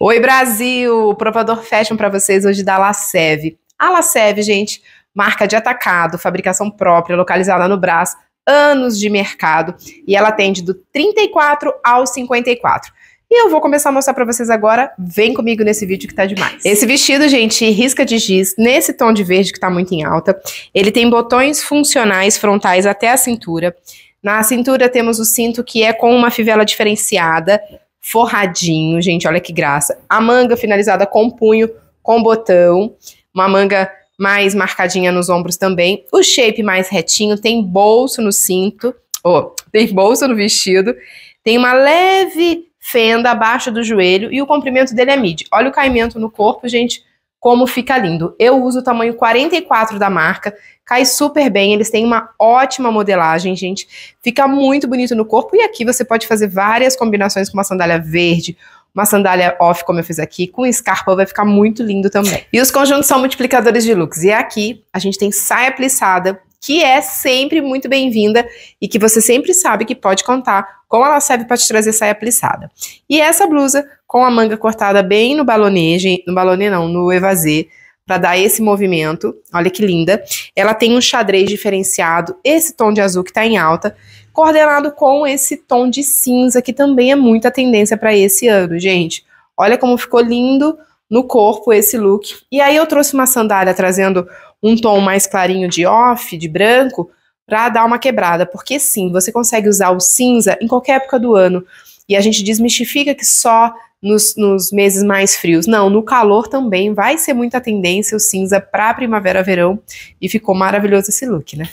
Oi Brasil, provador fashion para vocês hoje da Lacev. A Lacev, gente, marca de atacado, fabricação própria, localizada no Brás, anos de mercado e ela atende do 34 ao 54. E eu vou começar a mostrar para vocês agora. Vem comigo nesse vídeo que tá demais. Esse vestido, gente, risca de giz, nesse tom de verde que tá muito em alta. Ele tem botões funcionais frontais até a cintura. Na cintura temos o cinto que é com uma fivela diferenciada forradinho, gente, olha que graça. A manga finalizada com punho, com botão, uma manga mais marcadinha nos ombros também. O shape mais retinho, tem bolso no cinto, oh, tem bolso no vestido, tem uma leve fenda abaixo do joelho e o comprimento dele é mid. Olha o caimento no corpo, gente, como fica lindo. Eu uso o tamanho 44 da marca, cai super bem, eles têm uma ótima modelagem, gente. Fica muito bonito no corpo e aqui você pode fazer várias combinações com uma sandália verde, uma sandália off, como eu fiz aqui, com escarpa, vai ficar muito lindo também. E os conjuntos são multiplicadores de looks. E aqui a gente tem saia plissada que é sempre muito bem-vinda e que você sempre sabe que pode contar com ela serve para te trazer saia plissada. E essa blusa com a manga cortada bem no balonê, no balonê não, no evasê, para dar esse movimento. Olha que linda. Ela tem um xadrez diferenciado, esse tom de azul que está em alta, coordenado com esse tom de cinza que também é muita tendência para esse ano, gente. Olha como ficou lindo no corpo esse look. E aí eu trouxe uma sandália trazendo um tom mais clarinho de off, de branco, para dar uma quebrada, porque sim, você consegue usar o cinza em qualquer época do ano. E a gente desmistifica que só nos, nos meses mais frios. Não, no calor também vai ser muita tendência o cinza para primavera, verão. E ficou maravilhoso esse look, né?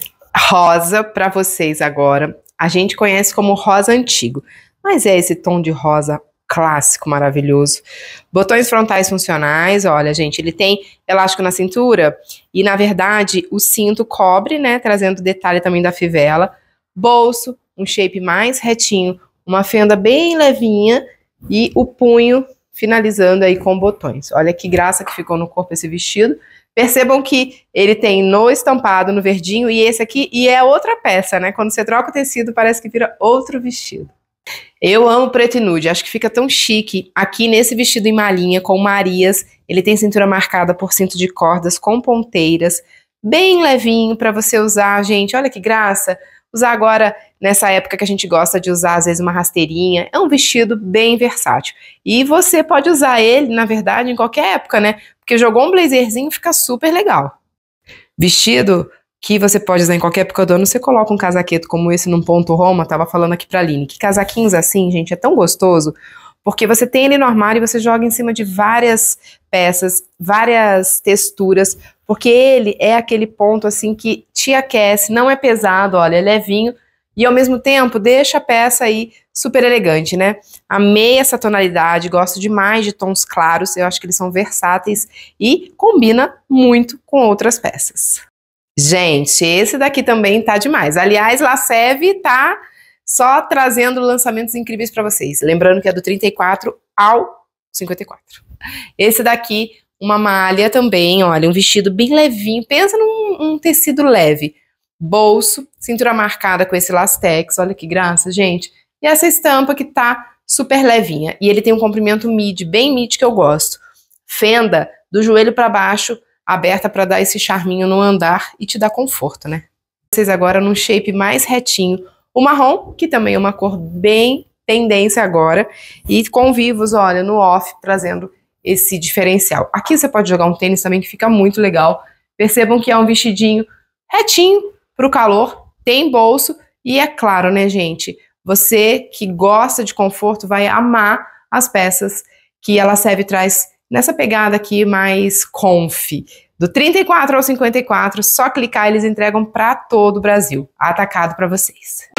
Rosa para vocês agora. A gente conhece como rosa antigo, mas é esse tom de rosa clássico, maravilhoso. Botões frontais funcionais, olha, gente, ele tem elástico na cintura e, na verdade, o cinto cobre, né, trazendo detalhe também da fivela. Bolso, um shape mais retinho, uma fenda bem levinha e o punho finalizando aí com botões. Olha que graça que ficou no corpo esse vestido. Percebam que ele tem no estampado, no verdinho, e esse aqui, e é outra peça, né? Quando você troca o tecido, parece que vira outro vestido. Eu amo preto e nude, acho que fica tão chique. Aqui nesse vestido em malinha com Marias, ele tem cintura marcada por cinto de cordas com ponteiras, bem levinho para você usar, gente. Olha que graça! Usar agora nessa época que a gente gosta de usar às vezes uma rasteirinha, é um vestido bem versátil. E você pode usar ele, na verdade, em qualquer época, né? Porque jogou um blazerzinho, fica super legal. Vestido que você pode usar em qualquer época do ano, você coloca um casaqueto como esse num ponto Roma, tava falando aqui pra Aline, que casaquinhos assim, gente, é tão gostoso, porque você tem ele no armário e você joga em cima de várias peças, várias texturas, porque ele é aquele ponto assim que te aquece, não é pesado, olha, é levinho e ao mesmo tempo deixa a peça aí super elegante, né? Amei essa tonalidade, gosto demais de tons claros, eu acho que eles são versáteis e combina muito com outras peças. Gente, esse daqui também tá demais. Aliás, Lacev tá só trazendo lançamentos incríveis para vocês. Lembrando que é do 34 ao 54. Esse daqui, uma malha também, olha, um vestido bem levinho. Pensa num um tecido leve. Bolso, cintura marcada com esse lastex, olha que graça, gente. E essa estampa que tá super levinha. E ele tem um comprimento mid, bem mid que eu gosto. Fenda do joelho para baixo, aberta para dar esse charminho no andar e te dar conforto, né? Vocês agora num shape mais retinho, o marrom, que também é uma cor bem tendência agora, e com vivos, olha, no off, trazendo esse diferencial. Aqui você pode jogar um tênis também que fica muito legal. Percebam que é um vestidinho retinho para o calor, tem bolso e é claro, né, gente? Você que gosta de conforto vai amar as peças que a La Seve traz nessa pegada aqui mais conf. Do 34 ao 54, só clicar, eles entregam para todo o Brasil. Atacado para vocês.